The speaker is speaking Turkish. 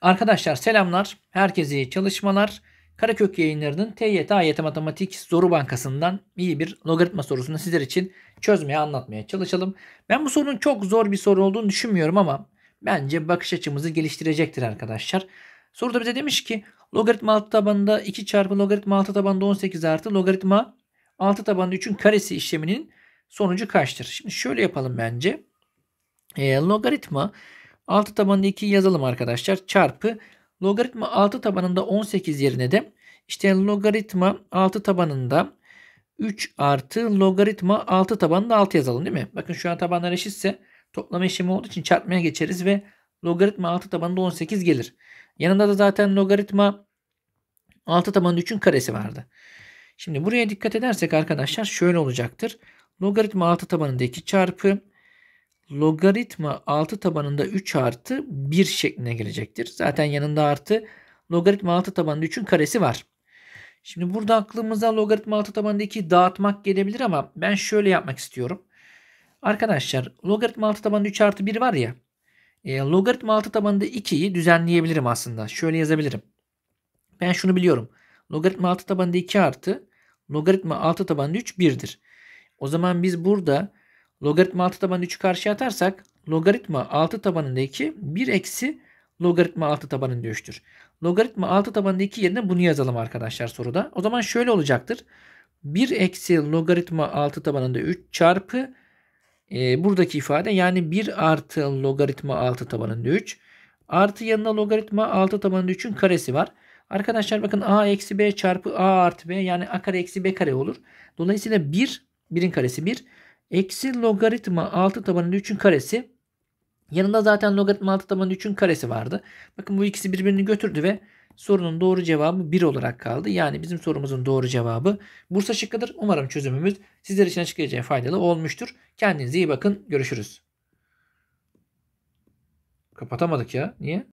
Arkadaşlar selamlar. Herkese iyi çalışmalar. Karakök yayınlarının TYT AYT Matematik Soru Bankası'ndan iyi bir logaritma sorusunu sizler için çözmeye anlatmaya çalışalım. Ben bu sorunun çok zor bir soru olduğunu düşünmüyorum ama bence bakış açımızı geliştirecektir arkadaşlar. Soruda bize demiş ki logaritma altı tabanında 2 çarpı logaritma altı tabanında 18 artı logaritma altı tabanında 3'ün karesi işleminin sonucu kaçtır? Şimdi şöyle yapalım bence. E, logaritma 6 tabanında 2'yi yazalım arkadaşlar. Çarpı logaritma 6 tabanında 18 yerine de işte logaritma 6 tabanında 3 artı logaritma 6 tabanında 6 yazalım değil mi? Bakın şu an tabanlar eşitse toplama işlemi olduğu için çarpmaya geçeriz ve logaritma 6 tabanında 18 gelir. Yanında da zaten logaritma 6 tabanında 3'ün karesi vardı. Şimdi buraya dikkat edersek arkadaşlar şöyle olacaktır. Logaritma 6 tabanında 2 çarpı logaritma 6 tabanında 3 artı 1 şeklinde gelecektir. Zaten yanında artı logaritma 6 tabanında 3'ün karesi var. Şimdi burada aklımıza logaritma 6 tabanında 2'yi dağıtmak gelebilir ama ben şöyle yapmak istiyorum. Arkadaşlar logaritma 6 tabanında 3 artı 1 var ya. E, logaritma 6 tabanında 2'yi düzenleyebilirim aslında. Şöyle yazabilirim. Ben şunu biliyorum. Logaritma 6 tabanında 2 artı logaritma 6 tabanında 3 1'dir. O zaman biz burada Logaritma 6 tabanı 3'ü karşıya atarsak logaritma 6 tabanında 2 1 eksi logaritma 6 tabanında 3'tür. Logaritma 6 tabanında 2 yerine bunu yazalım arkadaşlar soruda. O zaman şöyle olacaktır. 1 eksi logaritma 6 tabanında 3 çarpı e, buradaki ifade yani 1 artı logaritma 6 tabanında 3 artı yanına logaritma 6 tabanında 3'ün karesi var. Arkadaşlar bakın a eksi b çarpı a artı b yani a kare eksi b kare olur. Dolayısıyla 1 1'in karesi 1 Eksi logaritma 6 tabanın 3'ün karesi. Yanında zaten logaritma 6 tabanın 3'ün karesi vardı. Bakın bu ikisi birbirini götürdü ve sorunun doğru cevabı 1 olarak kaldı. Yani bizim sorumuzun doğru cevabı Bursa şıkkıdır. Umarım çözümümüz sizler için açıklayacağı faydalı olmuştur. Kendinize iyi bakın. Görüşürüz. Kapatamadık ya. Niye?